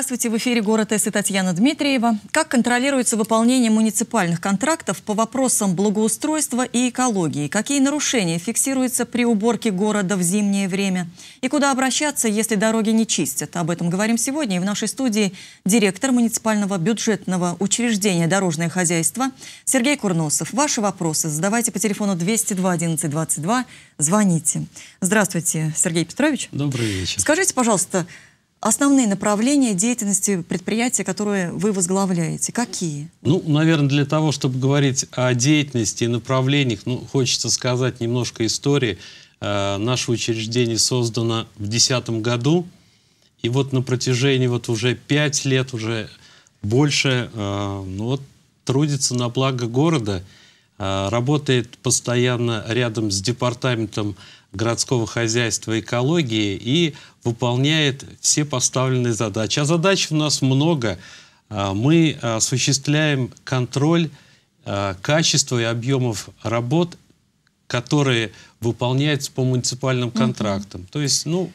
Здравствуйте, в эфире город С и Татьяна Дмитриева. Как контролируется выполнение муниципальных контрактов по вопросам благоустройства и экологии? Какие нарушения фиксируются при уборке города в зимнее время? И куда обращаться, если дороги не чистят? Об этом говорим сегодня. И в нашей студии директор муниципального бюджетного учреждения «Дорожное хозяйство» Сергей Курносов. Ваши вопросы задавайте по телефону 202 11 22. Звоните. Здравствуйте, Сергей Петрович. Добрый вечер. Скажите, пожалуйста, основные направления деятельности предприятия, которые вы возглавляете? Какие? Ну, наверное, для того, чтобы говорить о деятельности и направлениях, ну, хочется сказать немножко истории. Э, наше учреждение создано в 2010 году, и вот на протяжении вот уже 5 лет, уже больше, э, ну, вот, трудится на благо города, э, работает постоянно рядом с департаментом городского хозяйства и экологии и выполняет все поставленные задачи. А задач у нас много. А, мы а, осуществляем контроль а, качества и объемов работ, которые выполняются по муниципальным контрактам. То есть, ну,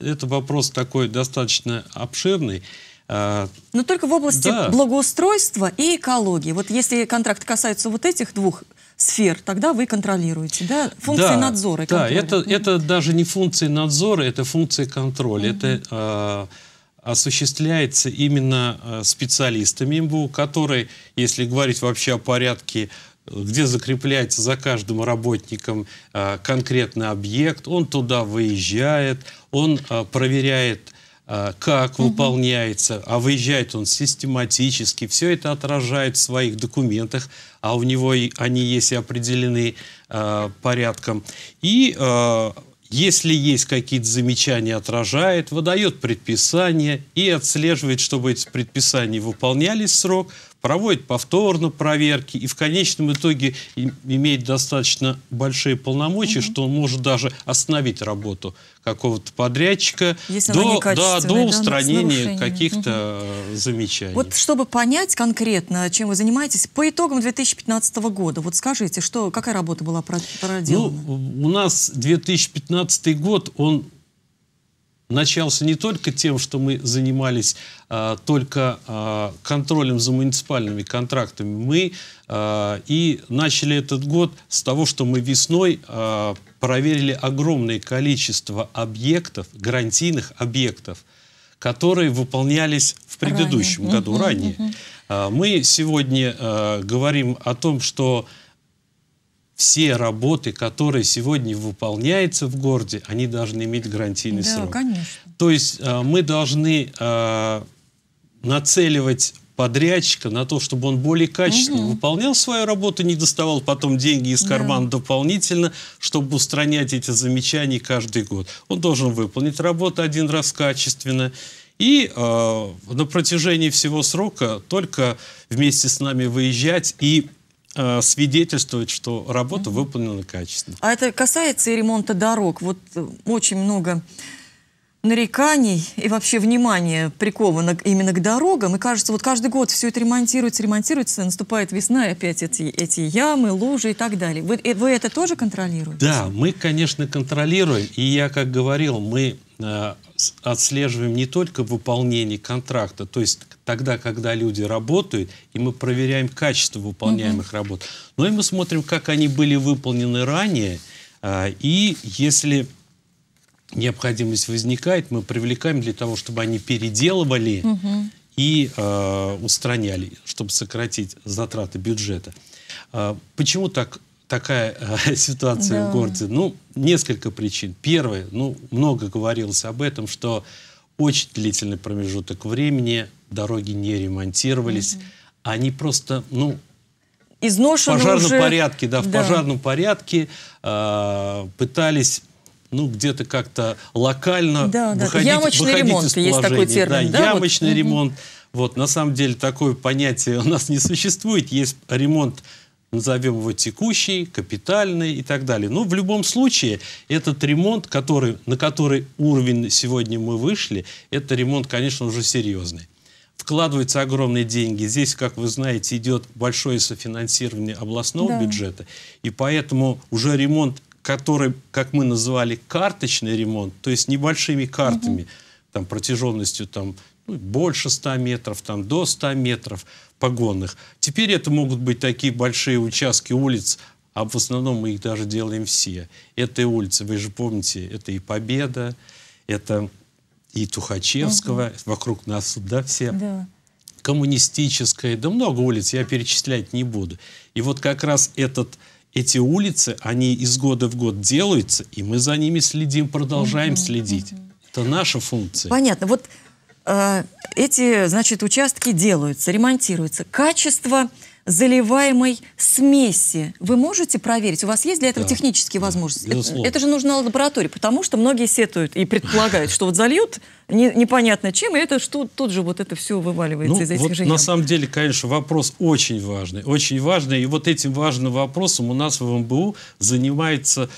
это вопрос такой достаточно обширный. Но только в области да. благоустройства и экологии. Вот если контракт касается вот этих двух сфер, тогда вы контролируете, да? Функции да, надзора Да, это, mm -hmm. это даже не функции надзора, это функции контроля. Mm -hmm. Это э, осуществляется именно а, специалистами МБУ, которые, если говорить вообще о порядке где закрепляется за каждым работником э, конкретный объект, он туда выезжает, он э, проверяет а, как выполняется, а выезжает он систематически. Все это отражает в своих документах, а у него они есть и определены а, порядком. И а, если есть какие-то замечания, отражает, выдает предписание и отслеживает, чтобы эти предписания выполнялись в срок – проводит повторно проверки и в конечном итоге имеет достаточно большие полномочия, угу. что он может даже остановить работу какого-то подрядчика Если до, да, до устранения да, каких-то угу. замечаний. Вот чтобы понять конкретно, чем вы занимаетесь, по итогам 2015 года, вот скажите, что, какая работа была проделана? Ну, у нас 2015 год, он начался не только тем, что мы занимались э, только э, контролем за муниципальными контрактами, мы э, и начали этот год с того, что мы весной э, проверили огромное количество объектов, гарантийных объектов, которые выполнялись в предыдущем ранее. году, угу, ранее. Угу. Мы сегодня э, говорим о том, что все работы, которые сегодня выполняются в городе, они должны иметь гарантийный да, срок. Конечно. То есть э, мы должны э, нацеливать подрядчика на то, чтобы он более качественно угу. выполнял свою работу, не доставал потом деньги из кармана да. дополнительно, чтобы устранять эти замечания каждый год. Он должен выполнить работу один раз качественно. И э, на протяжении всего срока только вместе с нами выезжать и Э, свидетельствует, что работа выполнена качественно. А это касается и ремонта дорог. Вот э, очень много нареканий и вообще внимание приковано именно к дорогам. И кажется, вот каждый год все это ремонтируется, ремонтируется, наступает весна, и опять эти, эти ямы, лужи и так далее. Вы, э, вы это тоже контролируете? Да, мы, конечно, контролируем. И я, как говорил, мы Э, отслеживаем не только выполнение контракта, то есть тогда, когда люди работают, и мы проверяем качество выполняемых угу. работ, но и мы смотрим, как они были выполнены ранее, э, и если необходимость возникает, мы привлекаем для того, чтобы они переделывали угу. и э, устраняли, чтобы сократить затраты бюджета. Почему так такая э, ситуация да. в городе? Ну, несколько причин. Первое, ну, много говорилось об этом, что очень длительный промежуток времени дороги не ремонтировались, угу. они просто, ну, изношены в пожарном уже... порядке, да, в да. пожарном порядке э, пытались ну, где-то как-то локально да, да. выходить, ямочный выходить ремонт, из положения. Есть такой термин, да, да? ямочный вот. ремонт. Вот, на самом деле, такое понятие у нас не существует. Есть ремонт назовем его текущий, капитальный и так далее. Но ну, в любом случае этот ремонт, который, на который уровень сегодня мы вышли, это ремонт, конечно, уже серьезный. Вкладываются огромные деньги. Здесь, как вы знаете, идет большое софинансирование областного да. бюджета. И поэтому уже ремонт, который, как мы называли, карточный ремонт, то есть небольшими картами, угу. там, протяженностью там, ну, больше 100 метров, там, до 100 метров погонных. Теперь это могут быть такие большие участки улиц, а в основном мы их даже делаем все. Это и улицы, вы же помните, это и Победа, это и Тухачевского, угу. вокруг нас, да, все. Да. Коммунистическая, да много улиц, я перечислять не буду. И вот как раз этот эти улицы, они из года в год делаются, и мы за ними следим, продолжаем угу, следить. Угу. Это наша функция. Понятно. Вот Э, эти, значит, участки делаются, ремонтируются. Качество заливаемой смеси вы можете проверить? У вас есть для этого да. технические возможности? Это безусловно. это же нужно лаборатории, потому что многие сетуют и предполагают, что вот зальют не, непонятно чем, и это что тут же вот это все вываливается ну, из этих вот же ям. На самом деле, конечно, вопрос очень важный, очень важный, и вот этим важным вопросом у нас в МБУ занимается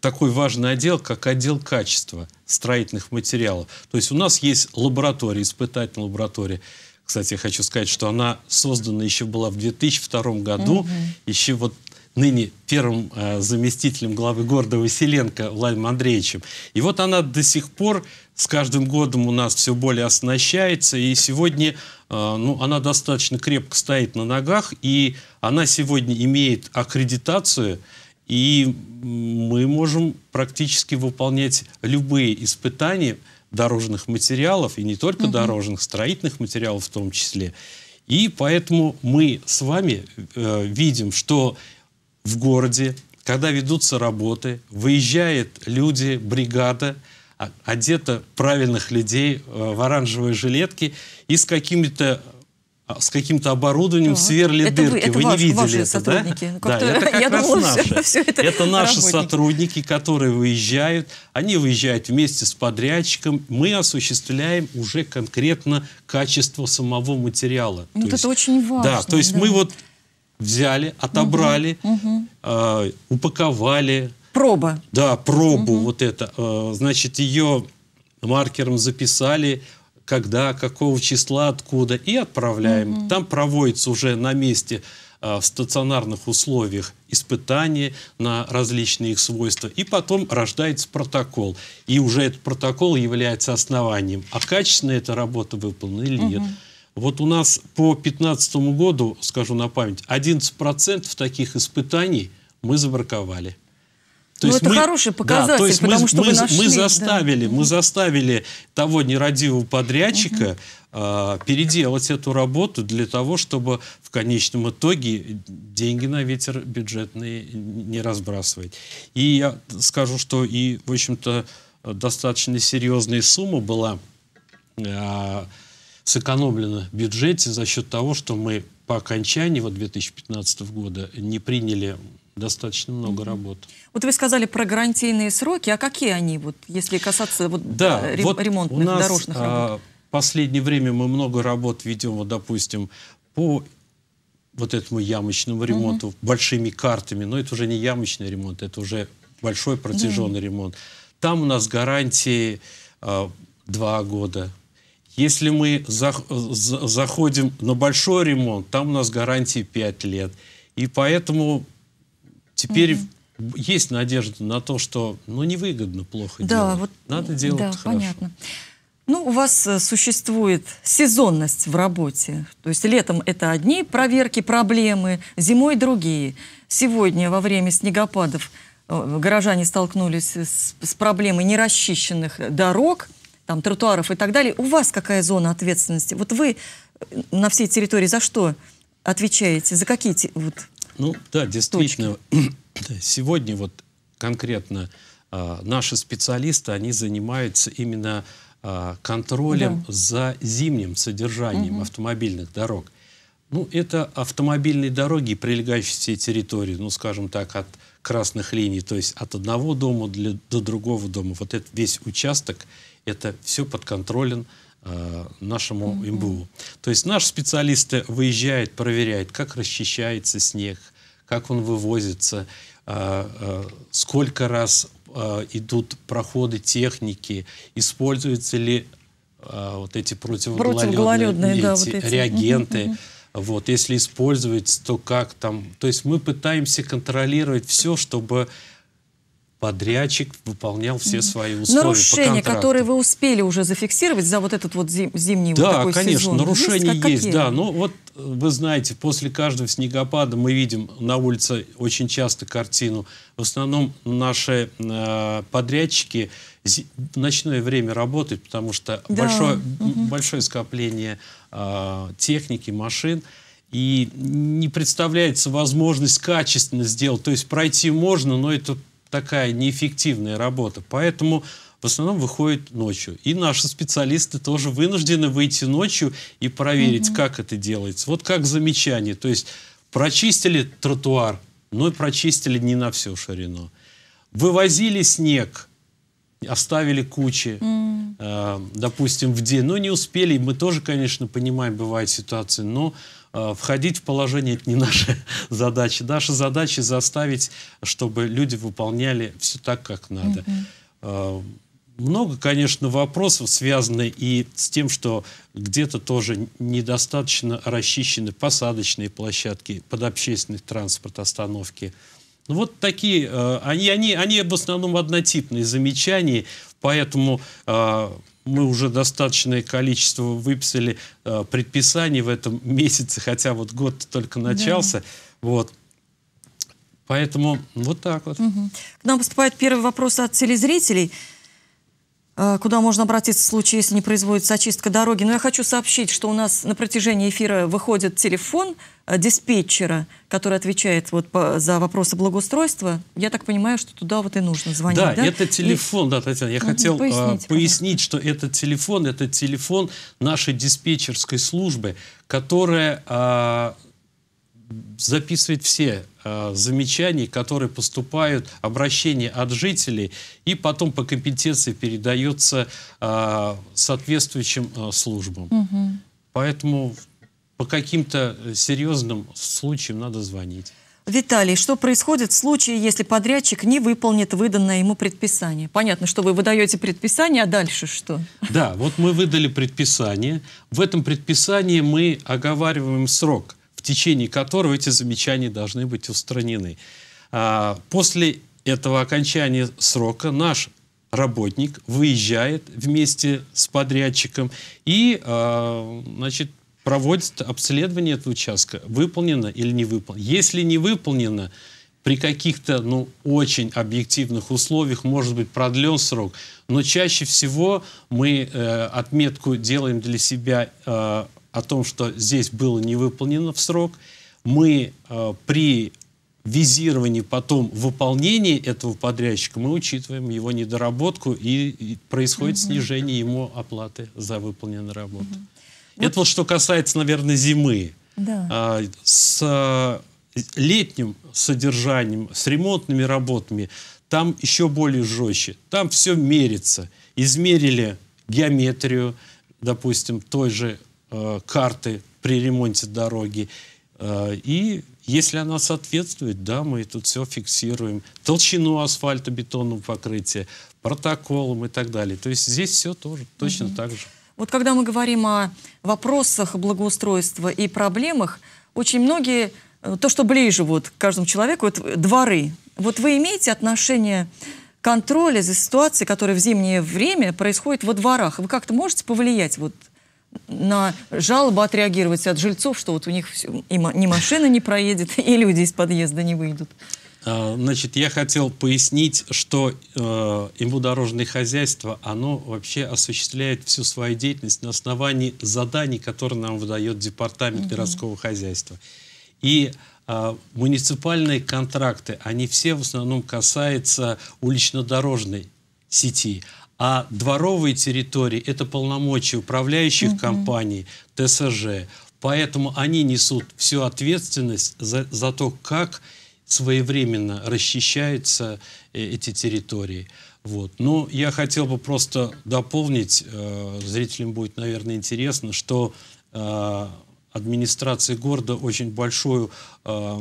такой важный отдел, как отдел качества строительных материалов. То есть у нас есть лаборатория, испытательная лаборатория. Кстати, я хочу сказать, что она создана еще была в 2002 году, угу. еще вот ныне первым э, заместителем главы города Василенко Владимиром Андреевичем. И вот она до сих пор с каждым годом у нас все более оснащается, и сегодня э, ну, она достаточно крепко стоит на ногах, и она сегодня имеет аккредитацию – и мы можем практически выполнять любые испытания дорожных материалов, и не только угу. дорожных, строительных материалов в том числе. И поэтому мы с вами э, видим, что в городе, когда ведутся работы, выезжает люди, бригада, а, одета правильных людей э, в оранжевые жилетки и с какими-то а, с каким-то оборудованием да. сверли это дырки. Вы, это вы ваш, не видели ваши это, сотрудники. Ну, да? да, это как я раз наши. Все, это это наши работники. сотрудники, которые выезжают. Они выезжают вместе с подрядчиком. Мы осуществляем уже конкретно качество самого материала. Ну, вот есть, это очень важно. Да, то есть да. мы вот взяли, отобрали, угу, э, упаковали. Проба. Да, пробу угу. вот это. Э, значит, ее маркером записали, когда, какого числа, откуда, и отправляем. Mm Там проводится уже на месте а, в стационарных условиях испытания на различные их свойства, и потом рождается протокол. И уже этот протокол является основанием, а качественно эта работа выполнена или нет. Угу. Вот у нас по 2015 году, скажу на память, 11% таких испытаний мы забраковали. То ну, есть это мы, хороший показатель, да, то есть потому мы, что мы, нашли, мы заставили, да. мы заставили того нерадивого подрядчика угу. э, переделать эту работу для того, чтобы в конечном итоге деньги на ветер бюджетные не разбрасывать. И я скажу, что и, в общем-то, достаточно серьезная сумма была э, сэкономлена в бюджете за счет того, что мы по окончании вот 2015 года не приняли Достаточно много mm работ. Вот вы сказали про гарантийные сроки, а какие они, вот, если касаться вот, да, э, ре вот ремонтных, у нас, дорожных а, работ? А, последнее время мы много работ ведем, вот, допустим, по вот этому ямочному ремонту, угу. большими картами, но это уже не ямочный ремонт, это уже большой протяженный угу. ремонт. Там у нас гарантии э, два года. Если мы за, за, заходим на большой ремонт, там у нас гарантии пять лет. И поэтому Теперь угу. есть надежда на то, что ну, невыгодно плохо да, делать. Вот, Надо делать да, хорошо. Понятно. Ну, у вас э, существует сезонность в работе. То есть летом это одни проверки, проблемы, зимой другие. Сегодня во время снегопадов э, горожане столкнулись с, с проблемой нерасчищенных дорог, там, тротуаров и так далее. У вас какая зона ответственности? Вот вы э, на всей территории за что отвечаете? За какие вот, ну да, действительно, точки. сегодня вот конкретно э, наши специалисты, они занимаются именно э, контролем да. за зимним содержанием угу. автомобильных дорог. Ну, это автомобильные дороги, прилегающие территории, ну, скажем так, от красных линий, то есть от одного дома для, до другого дома. Вот этот весь участок, это все подконтролен Э, нашему МБУ. То есть наш специалист выезжает, проверяет, как расчищается снег, как он вывозится, э, э, сколько раз идут проходы техники, используются ли вот эти противогололедные да, вот реагенты. Угу, угу. Вот, если используется, то как там. То есть мы пытаемся контролировать все, чтобы подрядчик выполнял все свои условия Нарушения, которые вы успели уже зафиксировать за вот этот вот зим, зимний да, вот такой конечно, сезон. Да, конечно, нарушения есть, да. ну вот вы знаете, после каждого снегопада мы видим на улице очень часто картину. В основном наши э, подрядчики в ночное время работают, потому что да. большое, угу. большое скопление э, техники, машин и не представляется возможность качественно сделать. То есть пройти можно, но это такая неэффективная работа. Поэтому в основном выходит ночью. И наши специалисты тоже вынуждены выйти ночью и проверить, угу. как это делается. Вот как замечание. То есть прочистили тротуар, но прочистили не на всю ширину. Вывозили снег, оставили кучи, mm. э, допустим, в день, но не успели. Мы тоже, конечно, понимаем, бывают ситуации, но Э, входить в положение это не наша задача. Наша задача заставить, чтобы люди выполняли все так, как надо. Э, много, конечно, вопросов связано и с тем, что где-то тоже недостаточно расчищены посадочные площадки под общественный транспорт, остановки. Ну вот такие, э, они, они, они в основном однотипные замечания, поэтому мы уже достаточное количество выписали э, предписаний в этом месяце, хотя вот год только начался. Да. Вот. Поэтому вот так вот. Угу. К нам поступает первый вопрос от телезрителей. Э, куда можно обратиться в случае, если не производится очистка дороги. Но я хочу сообщить, что у нас на протяжении эфира выходит телефон э, диспетчера, который отвечает вот по, за вопросы благоустройства. Я так понимаю, что туда вот и нужно звонить. Да, да? это телефон, и... да, Татьяна, я угу, хотел э, пояснить, а, пояснить что это телефон, это телефон нашей диспетчерской службы, которая а, записывать все э, замечания, которые поступают, обращения от жителей, и потом по компетенции передается э, соответствующим э, службам. Угу. Поэтому по каким-то серьезным случаям надо звонить. Виталий, что происходит в случае, если подрядчик не выполнит выданное ему предписание? Понятно, что вы выдаете предписание, а дальше что? Да, вот мы выдали предписание. В этом предписании мы оговариваем срок в течение которого эти замечания должны быть устранены. А, после этого окончания срока наш работник выезжает вместе с подрядчиком и а, значит, проводит обследование этого участка, выполнено или не выполнено. Если не выполнено, при каких-то ну, очень объективных условиях может быть продлен срок, но чаще всего мы э, отметку делаем для себя э, о том, что здесь было не выполнено в срок. Мы э, при визировании потом выполнения этого подрядчика мы учитываем его недоработку и, и происходит угу. снижение ему оплаты за выполненную работу. Угу. Вот. Это вот что касается, наверное, зимы. Да. А, с э, летним содержанием, с ремонтными работами, там еще более жестче. Там все мерится. Измерили геометрию, допустим, той же Э, карты при ремонте дороги. Э, и если она соответствует, да, мы тут все фиксируем. Толщину асфальта, бетонного покрытия, протоколом и так далее. То есть здесь все тоже точно угу. так же. Вот когда мы говорим о вопросах благоустройства и проблемах, очень многие, э, то, что ближе вот к каждому человеку, это дворы. Вот вы имеете отношение контроля за ситуацией, которая в зимнее время происходит во дворах? Вы как-то можете повлиять вот на жалобу отреагировать от жильцов, что вот у них все, и ни машина не проедет, и люди из подъезда не выйдут? А, значит, я хотел пояснить, что э, иммунодорожное хозяйство, оно вообще осуществляет всю свою деятельность на основании заданий, которые нам выдает Департамент угу. городского хозяйства. И э, муниципальные контракты, они все в основном касаются улично-дорожной сети. А дворовые территории – это полномочия управляющих угу. компаний, ТСЖ. Поэтому они несут всю ответственность за, за то, как своевременно расчищаются э, эти территории. Вот. Но я хотел бы просто дополнить, э, зрителям будет, наверное, интересно, что э, администрации города очень большую э,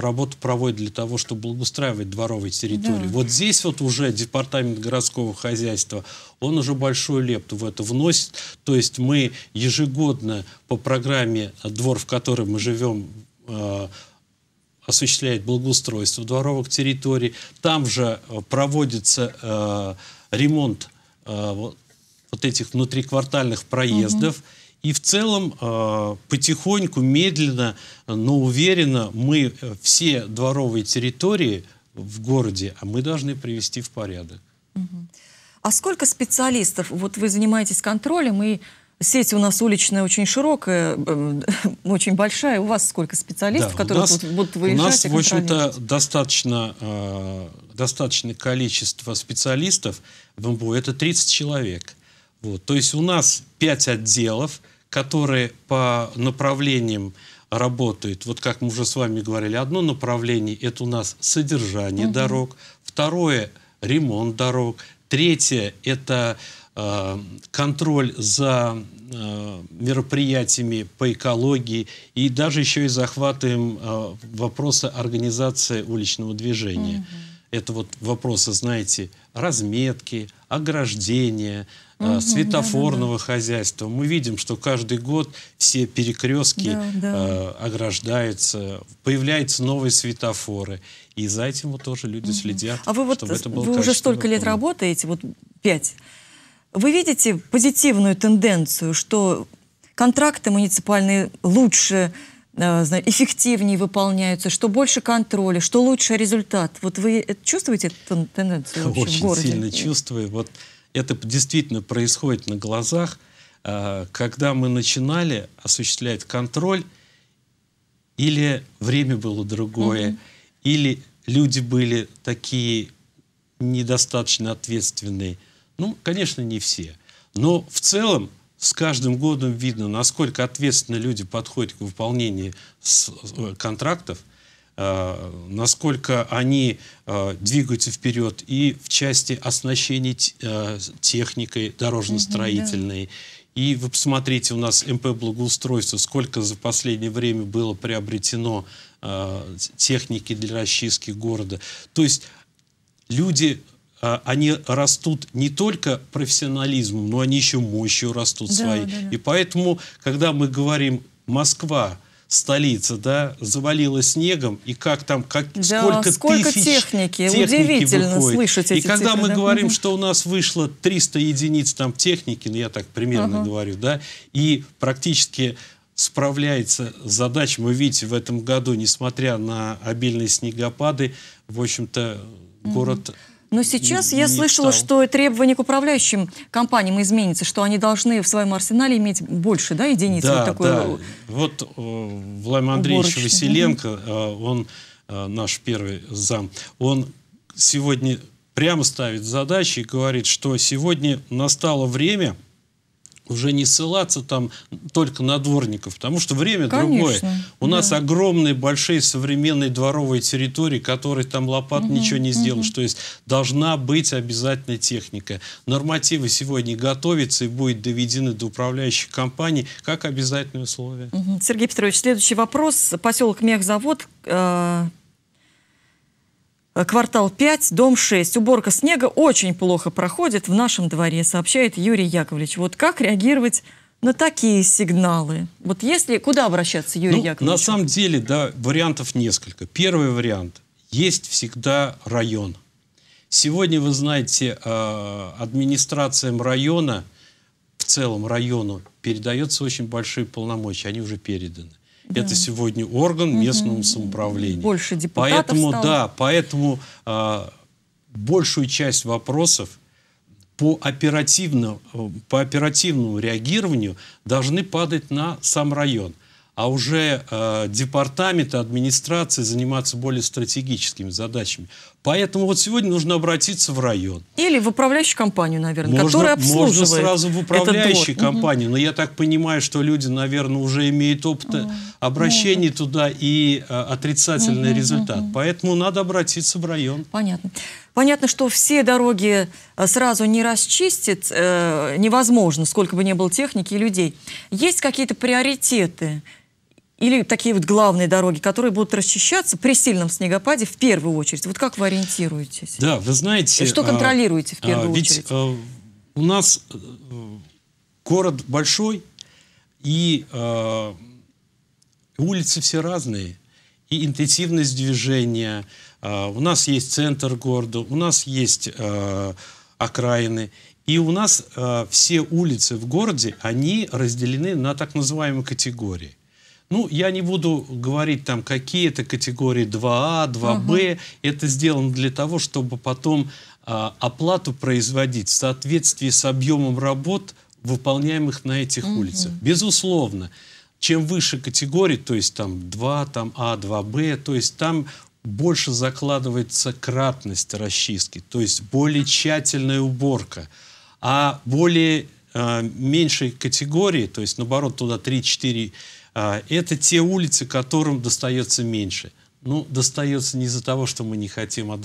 работу проводит для того, чтобы благоустраивать дворовые территории. Да. Вот здесь вот уже департамент городского хозяйства, он уже большую лепту в это вносит. То есть мы ежегодно по программе «Двор, в котором мы живем», э, осуществляет благоустройство дворовых территорий. Там же э, проводится э, ремонт э, вот этих внутриквартальных проездов. Угу. И в целом э, потихоньку, медленно, но уверенно мы э, все дворовые территории в городе, а мы должны привести в порядок. А сколько специалистов? Вот вы занимаетесь контролем, и сеть у нас уличная очень широкая, э, очень большая. У вас сколько специалистов, да, которые нас, будут выезжать? У нас, в общем-то, достаточно, э, достаточное количество специалистов в МБУ. Это 30 человек. Вот. То есть у нас 5 отделов – которые по направлениям работают. Вот как мы уже с вами говорили, одно направление – это у нас содержание угу. дорог, второе – ремонт дорог, третье – это э, контроль за э, мероприятиями по экологии и даже еще и захватываем э, вопросы организации уличного движения. Угу. Это вот вопросы, знаете, разметки, ограждения – угу, светофорного да, да, хозяйства. Мы видим, что каждый год все перекрестки да, да. Э, ограждаются, появляются новые светофоры. И за этим вот тоже люди угу. следят. А вы вот чтобы это было вы уже столько лет работаете, вот пять. Вы видите позитивную тенденцию, что контракты муниципальные лучше, э, эффективнее выполняются, что больше контроля, что лучше результат. Вот вы чувствуете эту тенденцию? Очень в городе? сильно чувствую. Вот это действительно происходит на глазах, а, когда мы начинали осуществлять контроль, или время было другое, угу. или люди были такие недостаточно ответственные. Ну, конечно, не все. Но в целом с каждым годом видно, насколько ответственно люди подходят к выполнению э, контрактов – Э, насколько они э, двигаются вперед и в части оснащения э, техникой дорожно-строительной. И вы посмотрите, у нас МП благоустройство, сколько за последнее время было приобретено техники для расчистки города. То есть люди они растут не только профессионализмом, но они еще мощью растут да, своей. Да, да. И поэтому, когда мы говорим Москва, столица, да, завалила снегом, и как там, как, да, сколько, сколько тысяч техники, техники удивительно выходит. слышать И когда цифры, мы да? говорим, что у нас вышло 300 единиц там техники, ну я так примерно угу. говорю, да, и практически справляется задача, мы видите, в этом году, несмотря на обильные снегопады, в общем-то, угу. город но сейчас не, я не слышала, стал. что требования к управляющим компаниям изменятся, что они должны в своем арсенале иметь больше да, единиц. Да, вот, такой да. вот э, Владимир Андреевич уборочный. Василенко, э, он э, наш первый зам, он сегодня прямо ставит задачи и говорит, что сегодня настало время уже не ссылаться там только на дворников, потому что время Конечно, другое. У да. нас огромные, большие современные дворовые территории, которые там лопат угу, ничего не угу. То есть должна быть обязательно техника. Нормативы сегодня готовятся и будут доведены до управляющих компаний как обязательное условие. Угу. Сергей Петрович, следующий вопрос. Поселок Мехзавод... Э Э, квартал 5, дом 6. Уборка снега очень плохо проходит в нашем дворе, сообщает Юрий Яковлевич. Вот как реагировать на такие сигналы? Вот если куда обращаться, Юрий ну, Яковлевич? На самом деле, да, вариантов несколько. Первый вариант. Есть всегда район. Сегодня, вы знаете, э, администрациям района, в целом району, передается очень большие полномочия. Они уже переданы. Да. Это сегодня орган угу. местного самоуправления. Больше депутатов Поэтому, стало. да, поэтому э, большую часть вопросов по, оперативному э, по оперативному реагированию должны падать на сам район. А уже э, департаменты, администрации заниматься более стратегическими задачами. Поэтому вот сегодня нужно обратиться в район. Или в управляющую компанию, наверное, можно, которая обслуживает Можно сразу в управляющую компанию, но я так понимаю, что люди, наверное, уже имеют опыт угу. Э, обращений угу. туда и э, отрицательный угу. результат. Угу. Поэтому надо обратиться в район. Понятно. Понятно, что все дороги э, сразу не расчистит, э, невозможно, сколько бы ни было техники и людей. Есть какие-то приоритеты? или такие вот главные дороги, которые будут расчищаться при сильном снегопаде в первую очередь? Вот как вы ориентируетесь? Да, вы знаете... Что а, контролируете а, в первую а, ведь, очередь? А, у нас э, город большой, и а, улицы все разные, и интенсивность движения. А, у нас есть центр города, у нас есть а, окраины. И у нас э, все улицы в городе, они разделены на так называемые категории. Ну, я не буду говорить там какие-то категории 2А, 2Б. Угу. Это сделано для того, чтобы потом а, оплату производить в соответствии с объемом работ, выполняемых на этих угу. улицах. Безусловно, чем выше категории, то есть там 2, там А, 2Б, то есть там больше закладывается кратность расчистки, то есть более тщательная уборка. А более э, меньшей категории, то есть наоборот туда 3-4 а, это те улицы, которым достается меньше. Ну, достается не из-за того, что мы не хотим, а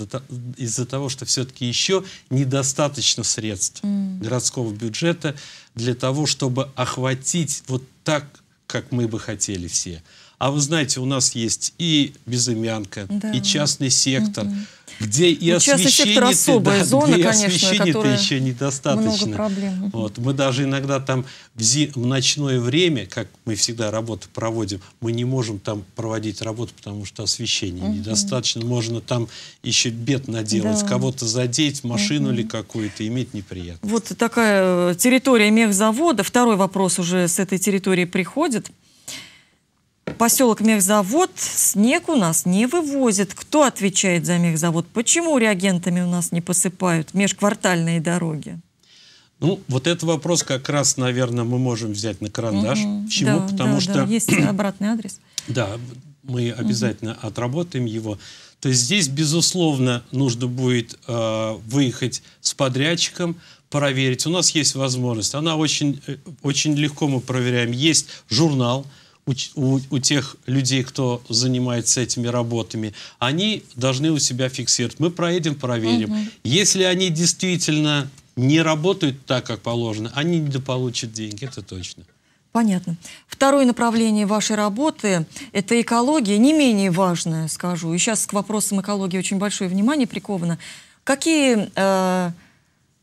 из-за того, что все-таки еще недостаточно средств mm. городского бюджета для того, чтобы охватить вот так, как мы бы хотели все. А вы знаете, у нас есть и безымянка, да. и частный сектор. Mm -hmm где и ну, освещение, особая да, зона, где конечно, освещения еще недостаточно. Много проблем. Вот, мы даже иногда там в, в ночное время, как мы всегда работу проводим, мы не можем там проводить работу, потому что освещения угу. недостаточно. Можно там еще бед наделать, да. кого-то задеть, машину угу. ли какую-то, иметь неприятность. Вот такая э, территория мехзавода. Второй вопрос уже с этой территории приходит. Поселок Мехзавод снег у нас не вывозит. Кто отвечает за мехзавод? Почему реагентами у нас не посыпают межквартальные дороги? Ну, вот этот вопрос как раз, наверное, мы можем взять на карандаш. Угу. Почему? Да, Потому да, что... Да. Есть обратный адрес. Да, мы обязательно угу. отработаем его. То есть здесь, безусловно, нужно будет э, выехать с подрядчиком, проверить. У нас есть возможность. Она очень, э, очень легко мы проверяем. Есть журнал, угу у, у, у тех людей, кто занимается этими работами, они должны у себя фиксировать. Мы проедем, проверим. Угу. Если они действительно не работают так, как положено, они недополучат деньги, это точно. Понятно. Второе направление вашей работы – это экология, не менее важное, скажу. И сейчас к вопросам экологии очень большое внимание приковано. Какие э,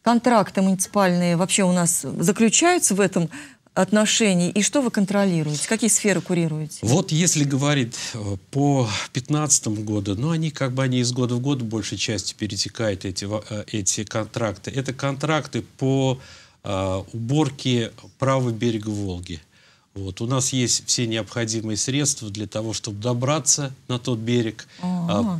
контракты муниципальные вообще у нас заключаются в этом отношений и что вы контролируете? Какие сферы курируете? Вот если говорить э, по 2015 году, ну они как бы они из года в год большей части перетекают эти, э, эти контракты. Это контракты по э, уборке правого берега Волги. Вот. У нас есть все необходимые средства для того, чтобы добраться на тот берег, а -а -а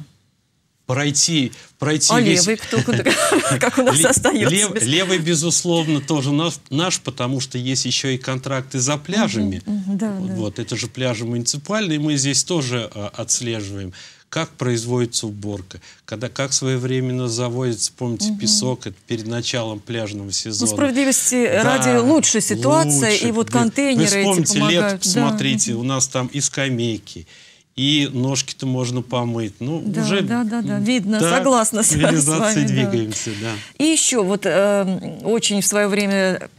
пройти, пройти а весь... левый кто, как у нас остается? левый, безусловно, тоже наш, потому что есть еще и контракты за пляжами. вот, это же пляжи муниципальные, мы здесь тоже а, отслеживаем как производится уборка, когда, как своевременно заводится, помните, угу. песок перед началом пляжного ну, сезона. Ну, справедливости да, ради лучше ситуация, лучше. и вот контейнеры Вы, вы вспомните, эти помогают. лет, посмотрите, да. у нас там и скамейки, и ножки-то можно помыть. Ну, да, уже да, да, да, видно, да, согласна с вами. Цивилизацией двигаемся, да. И еще вот э, очень в свое время,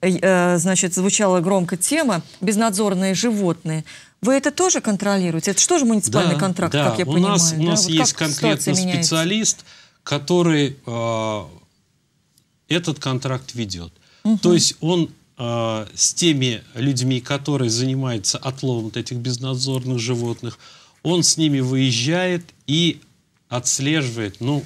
э, значит, звучала громко тема «безнадзорные животные». Вы это тоже контролируете? Это что же муниципальный да, контракт, да. как я у понимаю? Нас, да? У нас вот есть конкретно специалист, который э, этот контракт ведет. Угу. То есть он Э, с теми людьми, которые занимаются отловом вот этих безнадзорных животных. Он с ними выезжает и отслеживает, ну,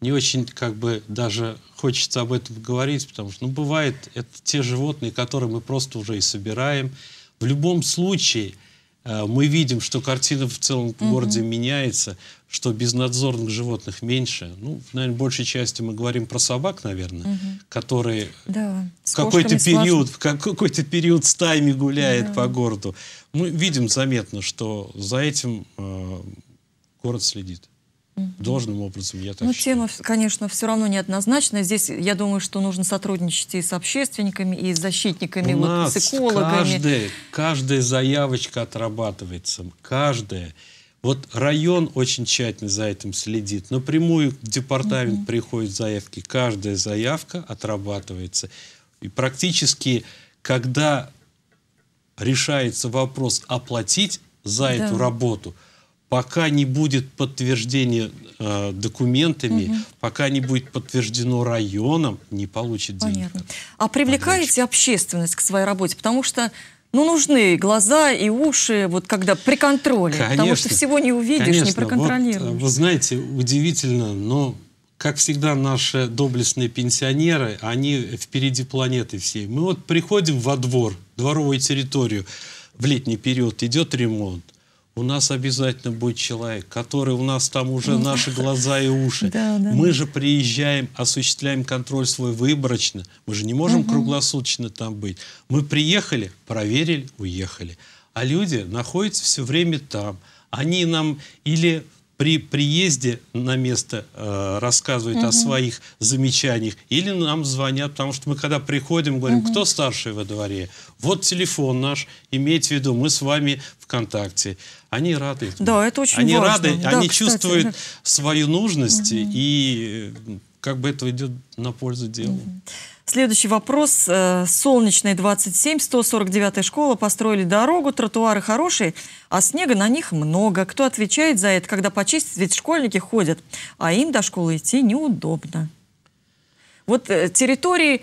не очень как бы даже хочется об этом говорить, потому что, ну, бывает, это те животные, которые мы просто уже и собираем. В любом случае, Э, мы видим, что картина в целом в городе mm меняется, что безнадзорных животных меньше. Ну, наверное, большей части мы говорим про собак, наверное, mm которые да, в какой-то период, в какой период стаями гуляет mm по городу. Мы видим заметно, что за этим э, город следит должным образом, я так Ну, считаю. тема, конечно, все равно неоднозначная. Здесь, я думаю, что нужно сотрудничать и с общественниками, и с защитниками, У вот, нас с экологами. Каждый, каждая заявочка отрабатывается, каждая. Вот район очень тщательно за этим следит. Напрямую в департамент угу. приходят заявки. Каждая заявка отрабатывается. И практически, когда решается вопрос оплатить за да. эту работу – пока не будет подтверждения э, документами, угу. пока не будет подтверждено районом, не получит деньги. Понятно. А привлекаете Подрядчик. общественность к своей работе? Потому что ну, нужны глаза и уши, вот когда при контроле. Конечно, потому что всего не увидишь, конечно. не э, проконтролируешь. Вот, вы знаете, удивительно, но, как всегда, наши доблестные пенсионеры, они впереди планеты всей. Мы вот приходим во двор, дворовую территорию, в летний период идет ремонт у нас обязательно будет человек, который у нас там уже ну, наши глаза и уши. Да, да. Мы же приезжаем, осуществляем контроль свой выборочно. Мы же не можем угу. круглосуточно там быть. Мы приехали, проверили, уехали. А люди находятся все время там. Они нам или при приезде на место э, рассказывает угу. о своих замечаниях, или нам звонят, потому что мы когда приходим, говорим, угу. кто старший во дворе? Вот телефон наш, имейте в виду, мы с вами ВКонтакте. Они рады. Да, это очень они важно. Рады, да, они кстати, чувствуют да. свою нужность угу. и как бы это идет на пользу делу. Следующий вопрос. Солнечная 27, 149 школа. Построили дорогу, тротуары хорошие, а снега на них много. Кто отвечает за это, когда почистить? Ведь школьники ходят, а им до школы идти неудобно. Вот э, территории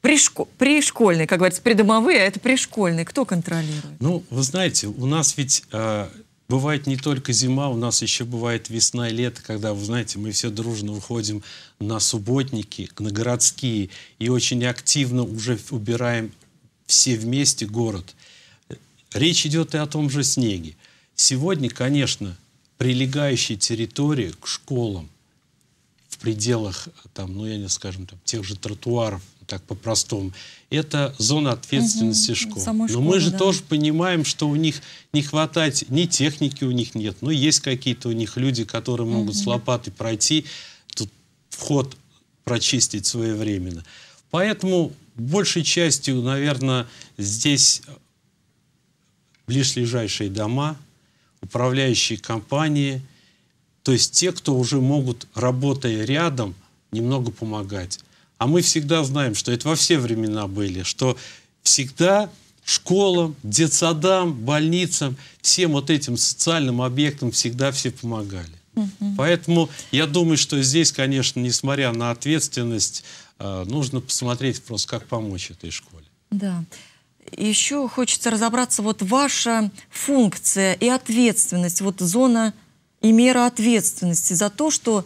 пришко пришкольные, как говорится, придомовые, а это пришкольные. Кто контролирует? Ну, вы знаете, у нас ведь... Э, бывает не только зима, у нас еще бывает весна и лето, когда, вы знаете, мы все дружно выходим на субботники, на городские, и очень активно уже убираем все вместе город. Речь идет и о том же снеге. Сегодня, конечно, прилегающие территории к школам в пределах, э, там, ну, я не скажем, там, тех же тротуаров, так по-простому, это зона ответственности угу, школ. Самой школы, Но мы же да. тоже понимаем, что у них не хватает, ни техники у них нет, но есть какие-то у них люди, которые могут угу. с лопатой пройти, тут вход прочистить своевременно. Поэтому большей частью, наверное, здесь ближайшие дома, управляющие компании, то есть те, кто уже могут, работая рядом, немного помогать. А мы всегда знаем, что это во все времена были, что всегда школам, детсадам, больницам, всем вот этим социальным объектам всегда все помогали. Угу. Поэтому я думаю, что здесь, конечно, несмотря на ответственность, э, нужно посмотреть просто, как помочь этой школе. Да. Еще хочется разобраться, вот ваша функция и ответственность, вот зона и мера ответственности за то, что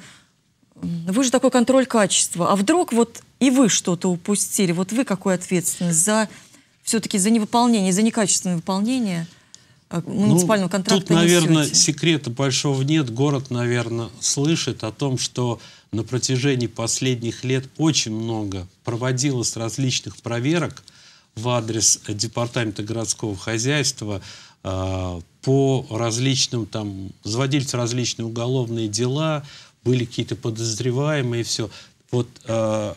вы же такой контроль качества. А вдруг вот и вы что-то упустили? Вот вы какую ответственность за все-таки за невыполнение, за некачественное выполнение э, ну, муниципального ну, контракта Тут, несете? наверное, секрета большого нет. Город, наверное, слышит о том, что на протяжении последних лет очень много проводилось различных проверок в адрес Департамента городского хозяйства, э, по различным там, заводились различные уголовные дела, были какие-то подозреваемые, все. Вот э,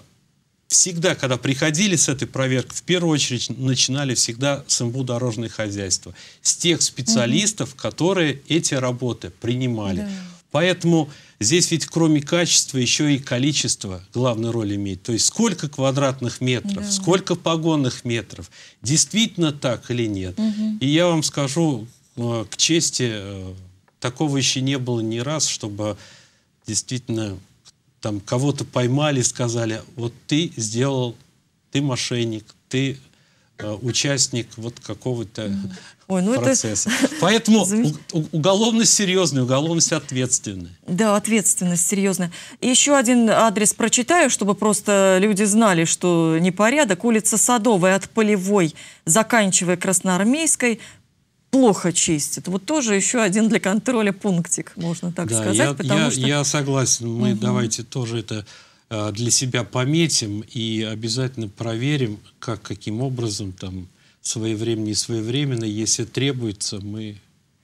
всегда, когда приходили с этой проверкой, в первую очередь начинали всегда с МБУ «Дорожное хозяйство», с тех специалистов, угу. которые эти работы принимали. Да. Поэтому здесь ведь кроме качества еще и количество главную роль имеет. То есть сколько квадратных метров, да. сколько погонных метров, действительно так или нет. Угу. И я вам скажу, э, к чести, э, такого еще не было ни раз, чтобы действительно там кого-то поймали сказали, вот ты сделал, ты мошенник, ты э, участник вот какого-то ну процесса. Это... Поэтому Замеч... уголовность серьезная, уголовность ответственная. Да, ответственность серьезная. еще один адрес прочитаю, чтобы просто люди знали, что непорядок. Улица Садовая от Полевой, заканчивая Красноармейской, плохо чистит. Вот тоже еще один для контроля пунктик, можно так да, сказать. Я, потому я, что... я согласен, мы угу. давайте тоже это э, для себя пометим и обязательно проверим, как, каким образом там своевременно и своевременно, если требуется, мы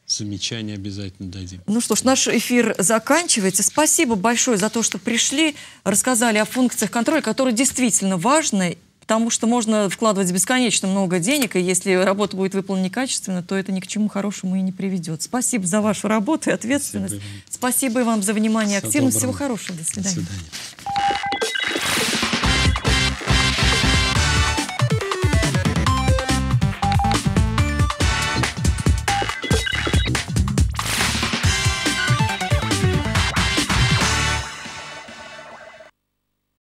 замечания обязательно дадим. Ну что ж, наш эфир заканчивается. Спасибо большое за то, что пришли, рассказали о функциях контроля, которые действительно важны потому что можно вкладывать бесконечно много денег, и если работа будет выполнена некачественно, то это ни к чему хорошему и не приведет. Спасибо за вашу работу и ответственность. Спасибо, Спасибо вам за внимание и активность. Всего хорошего. До свидания. До свидания.